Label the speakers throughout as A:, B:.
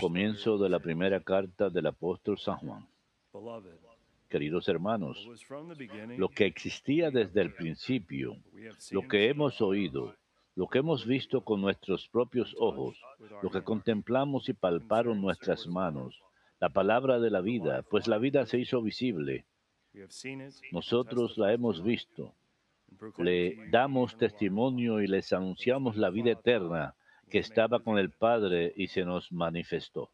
A: Comienzo de la primera carta del apóstol San Juan. Queridos hermanos, lo que existía desde el principio, lo que hemos oído, lo que hemos visto con nuestros propios ojos, lo que contemplamos y palparon nuestras manos, la palabra de la vida, pues la vida se hizo visible. Nosotros la hemos visto. Le damos testimonio y les anunciamos la vida eterna que estaba con el Padre y se nos manifestó.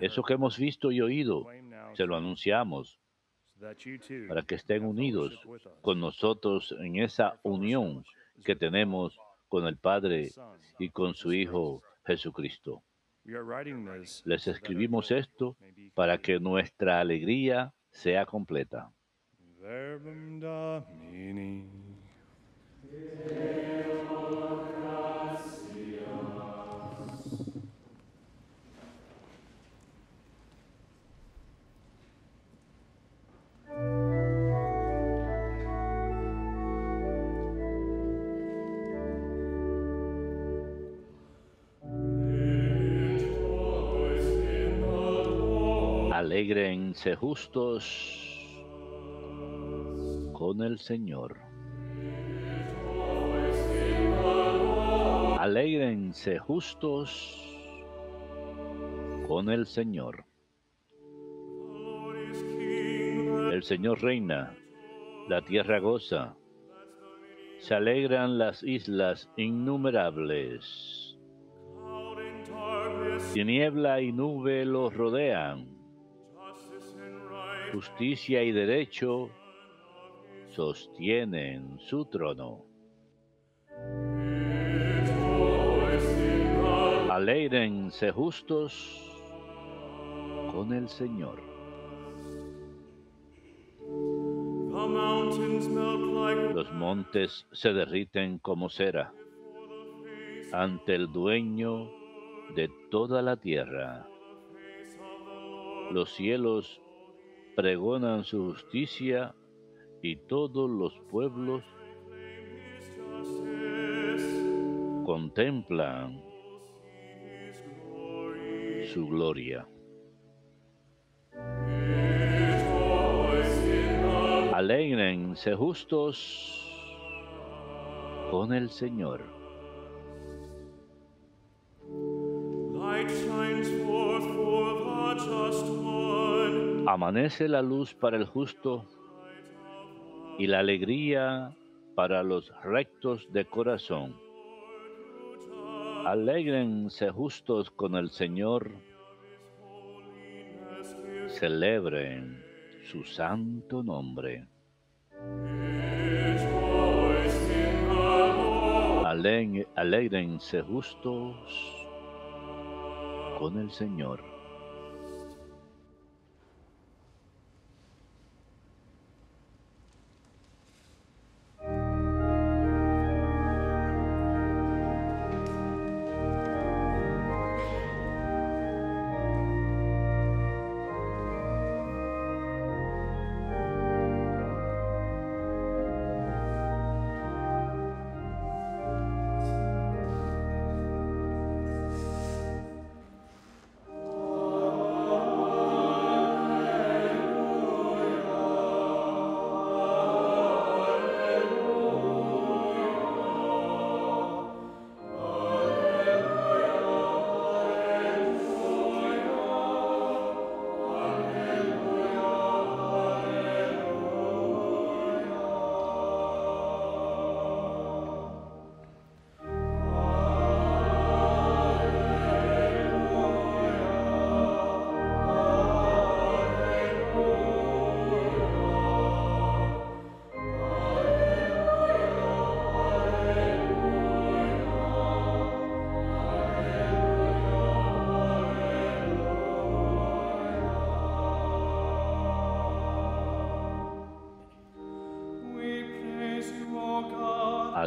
A: Eso que hemos visto y oído, se lo anunciamos para que estén unidos con nosotros en esa unión que tenemos con el Padre y con su Hijo Jesucristo. Les escribimos esto para que nuestra alegría sea completa. justos con el Señor. Alegrense justos con el Señor. El Señor reina, la tierra goza, se alegran las islas innumerables. Tiniebla niebla y nube los rodean justicia y derecho sostienen su trono. Aleírense justos con el Señor. Los montes se derriten como cera ante el dueño de toda la tierra. Los cielos pregonan su justicia y todos los pueblos contemplan su gloria. Alegrense justos con el Señor. Amanece la luz para el justo y la alegría para los rectos de corazón. Alégrense justos con el Señor, celebren su santo nombre. Alégrense justos con el Señor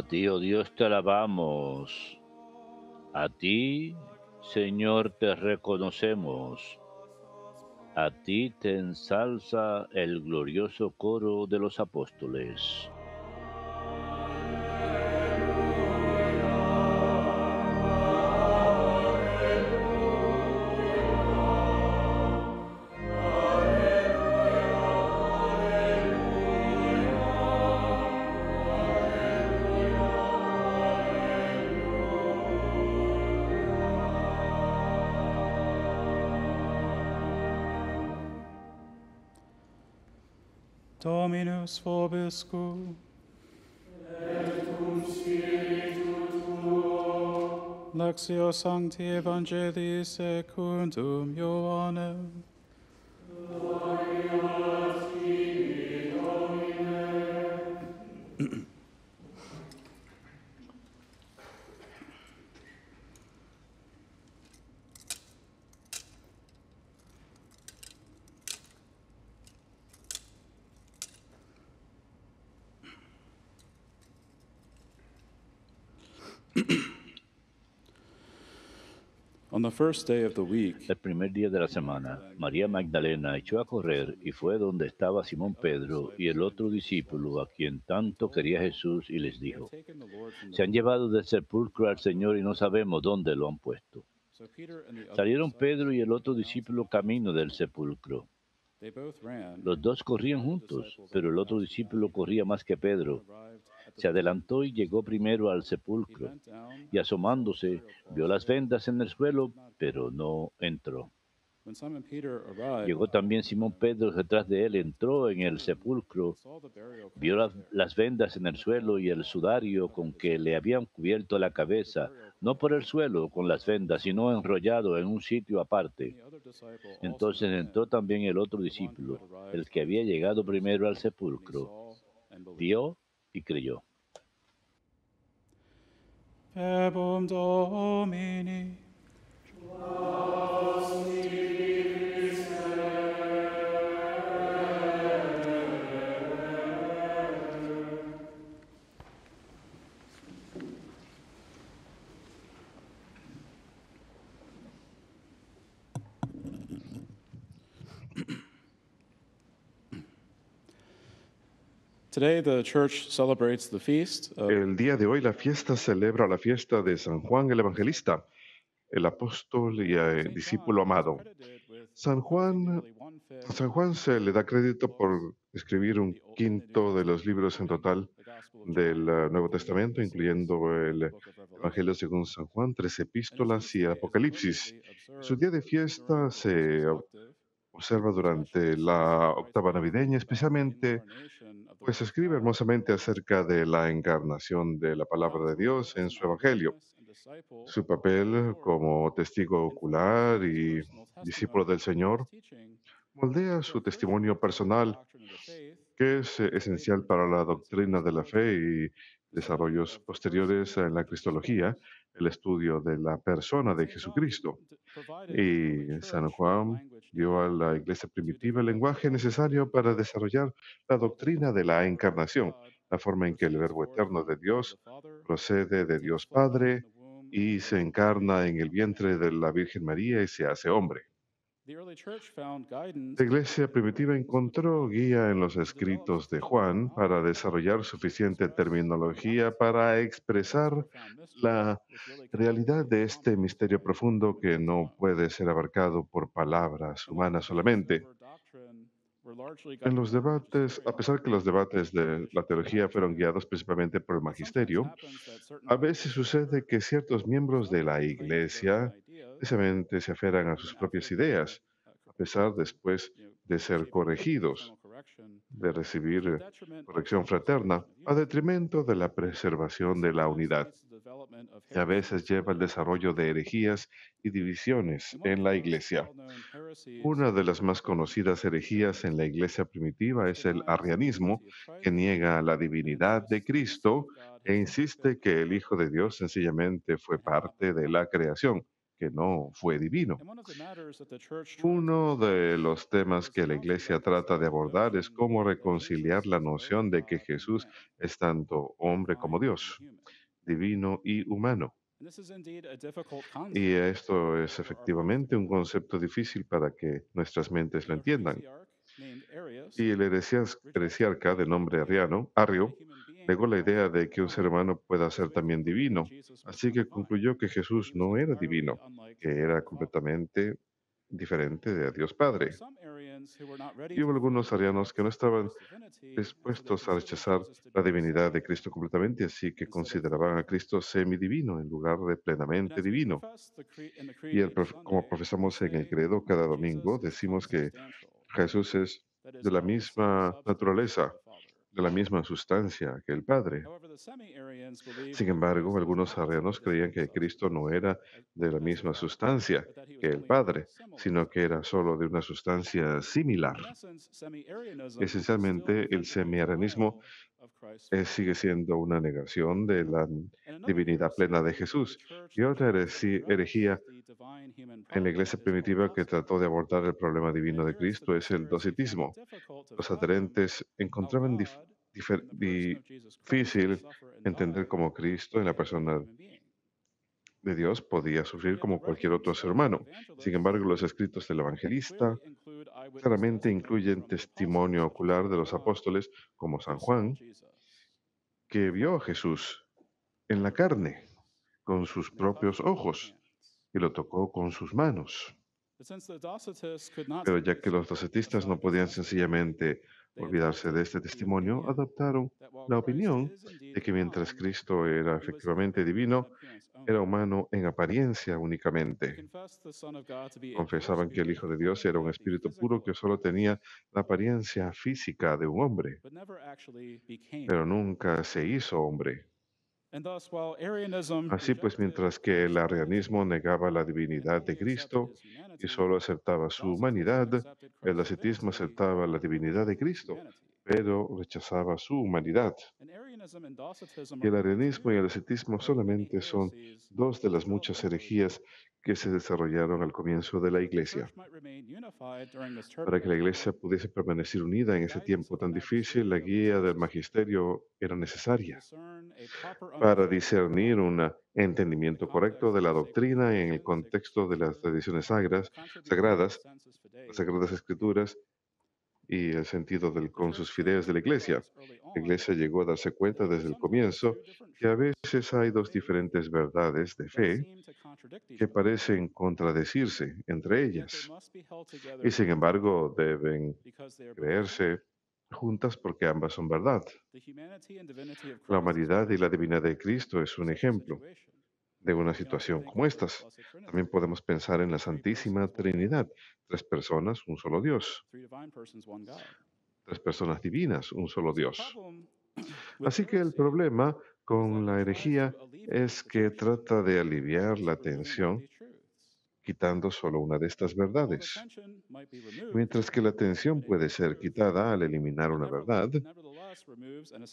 A: ti, oh Dios, te alabamos. A ti, Señor, te reconocemos. A ti te ensalza el glorioso coro de los apóstoles.
B: Dominus vobiscum. Et cum spiritu tuo. Lectio Sancti Evangelii secundum Ioannem.
A: El primer día de la semana, María Magdalena echó a correr y fue donde estaba Simón Pedro y el otro discípulo a quien tanto quería Jesús y les dijo, se han llevado del sepulcro al Señor y no sabemos dónde lo han puesto. Salieron Pedro y el otro discípulo camino del sepulcro. Los dos corrían juntos, pero el otro discípulo corría más que Pedro se adelantó y llegó primero al sepulcro, y asomándose vio las vendas en el suelo, pero no entró. Llegó también Simón Pedro detrás de él, entró en el sepulcro, vio las, vendas en el suelo y el sudario con que le habían cubierto la cabeza, no por el suelo con las vendas, sino enrollado en un sitio aparte. Entonces entró también el otro discípulo, el que había llegado primero al sepulcro, vio y creyó. Verbum Domini.
C: Wow. El día de hoy la fiesta celebra la fiesta de San Juan el Evangelista, el apóstol y discípulo amado. San Juan, San Juan se le da crédito por escribir un quinto de los libros en total del uh, Nuevo Testamento, incluyendo el Evangelio según San Juan, tres epístolas y el Apocalipsis. Su día de fiesta se observa durante la octava navideña, especialmente pues escribe hermosamente acerca de la encarnación de la palabra de Dios en su Evangelio, su papel como testigo ocular y discípulo del Señor. Moldea su testimonio personal, que es esencial para la doctrina de la fe y desarrollos posteriores en la cristología, el estudio de la persona de Jesucristo. Y San Juan dio a la iglesia primitiva el lenguaje necesario para desarrollar la doctrina de la encarnación, la forma en que el verbo eterno de Dios procede de Dios Padre y se encarna en el vientre de la Virgen María y se hace hombre.
B: La
C: iglesia primitiva encontró guía en los escritos de Juan para desarrollar suficiente terminología para expresar la realidad de este misterio profundo que no puede ser abarcado por palabras humanas solamente. En los debates, a pesar que los debates de la teología fueron guiados principalmente por el magisterio, a veces sucede que ciertos miembros de la Iglesia precisamente se aferran a sus propias ideas, uh, a pesar después de ser corregidos, de recibir corrección fraterna, a detrimento de la preservación de la unidad y a veces lleva al desarrollo de herejías y divisiones en la Iglesia. Una de las más conocidas herejías en la Iglesia primitiva es el arrianismo, que niega la divinidad de Cristo e insiste que el Hijo de Dios sencillamente fue parte de la creación que no fue divino. Uno de los temas que la Iglesia trata de abordar es cómo reconciliar la noción de que Jesús es tanto hombre como Dios divino y humano. Y esto es efectivamente un concepto difícil para que nuestras mentes lo entiendan. Y el heresiarca de nombre arriano, Arrio negó la idea de que un ser humano pueda ser también divino, así que concluyó que Jesús no era divino, que era completamente diferente de Dios Padre. Y hubo algunos arianos que no estaban dispuestos a rechazar la divinidad de Cristo completamente, así que consideraban a Cristo semidivino en lugar de plenamente divino. Y como profesamos en el credo cada domingo, decimos que Jesús es de la misma naturaleza de la misma sustancia que el Padre. Sin embargo, algunos arrianos creían que Cristo no era de la misma sustancia que el Padre, sino que era solo de una sustancia similar. Esencialmente, el semiarianismo eh, sigue siendo una negación de la divinidad plena de Jesús. Y otra herejía en la iglesia primitiva que trató de abordar el problema divino de Cristo es el docetismo. Los adherentes encontraban difícil entender cómo Cristo en la persona de Dios podía sufrir como cualquier otro ser humano. Sin embargo, los escritos del evangelista claramente incluyen testimonio ocular de los apóstoles como San Juan, que vio a Jesús en la carne con sus propios ojos y lo tocó con sus manos. Pero ya que los docetistas no podían sencillamente olvidarse de este testimonio, adoptaron la opinión de que mientras Cristo era efectivamente divino, era humano en apariencia únicamente. Confesaban que el Hijo de Dios era un espíritu puro que solo tenía la apariencia física de un hombre, pero nunca se hizo hombre. Así pues, mientras que el arianismo negaba la divinidad de Cristo y solo aceptaba su humanidad, el ascetismo aceptaba la divinidad de Cristo pero rechazaba su humanidad.
B: Y el arianismo
C: y el ascetismo solamente son dos de las muchas herejías que se desarrollaron al comienzo de la Iglesia. Para que la Iglesia pudiese permanecer unida en ese tiempo tan difícil, la guía del magisterio era necesaria para discernir un entendimiento correcto de la doctrina en el contexto de las tradiciones sagradas, las sagradas escrituras y el sentido del sus fideas de la iglesia. La iglesia llegó a darse cuenta desde el comienzo que a veces hay dos diferentes verdades de fe que parecen contradecirse entre ellas y sin embargo deben creerse juntas porque ambas son verdad. La humanidad y la divinidad de Cristo es un ejemplo de una situación como estas. También podemos pensar en la Santísima Trinidad, tres personas, un solo Dios. Tres personas divinas, un solo Dios. Así que el problema con la herejía es que trata de aliviar la tensión quitando solo una de estas verdades. Mientras que la tensión puede ser quitada al eliminar una verdad,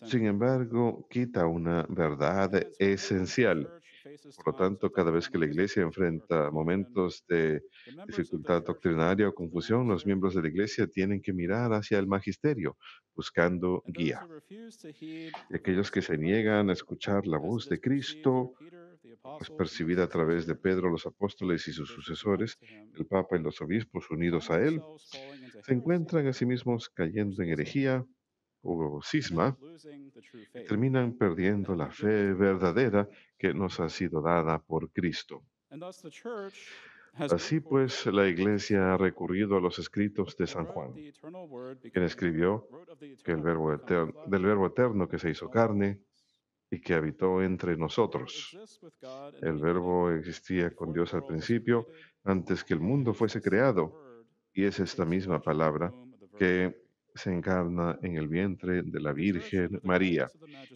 C: sin embargo, quita una verdad esencial. Por lo tanto, cada vez que la Iglesia enfrenta momentos de dificultad doctrinaria o confusión, los miembros de la Iglesia tienen que mirar hacia el magisterio, buscando guía. aquellos que se niegan a escuchar la voz de Cristo, es percibida a través de Pedro, los apóstoles y sus sucesores, el Papa y los obispos unidos a él, se encuentran a sí mismos cayendo en herejía o cisma, terminan perdiendo la fe verdadera que nos ha sido dada por Cristo. Así pues, la Iglesia ha recurrido a los escritos de San Juan, quien escribió que el del verbo eterno que se hizo carne, y que habitó entre nosotros. El verbo existía con Dios al principio, antes que el mundo fuese creado, y es esta misma palabra que se encarna en el vientre de la Virgen María.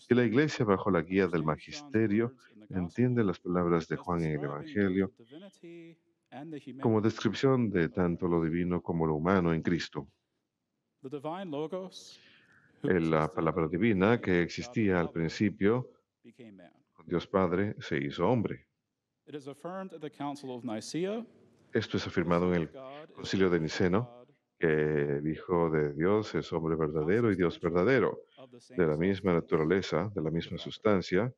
C: Y la Iglesia, bajo la guía del Magisterio, entiende las palabras de Juan en el Evangelio como descripción de tanto lo divino como lo humano en Cristo. Eh, la palabra divina que existía al principio, Dios Padre se hizo hombre. Esto es afirmado en el Concilio de Niceno, que el Hijo de Dios es hombre verdadero y Dios verdadero, de la misma naturaleza, de la misma sustancia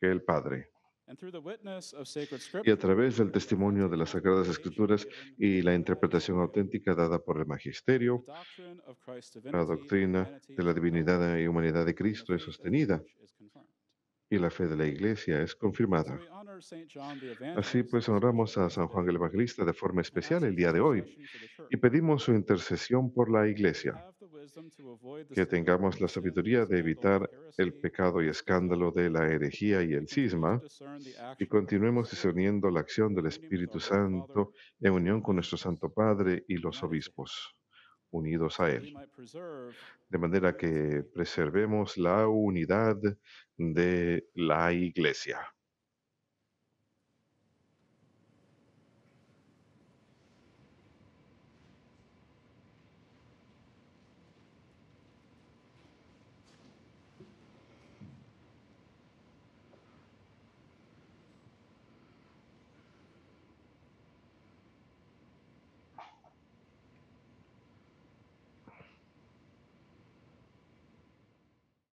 C: que el Padre y a través del testimonio de las Sagradas Escrituras y la interpretación auténtica dada por el Magisterio,
B: la doctrina de
C: la divinidad y humanidad de Cristo es sostenida y la fe de la Iglesia es confirmada. Así pues, honramos a San Juan el Evangelista de forma especial el día de hoy y pedimos su intercesión por la Iglesia que tengamos la sabiduría de evitar el pecado y escándalo de la herejía y el cisma, y continuemos discerniendo la acción del Espíritu Santo en unión con nuestro Santo Padre y los obispos unidos a Él, de manera que preservemos la unidad de la Iglesia.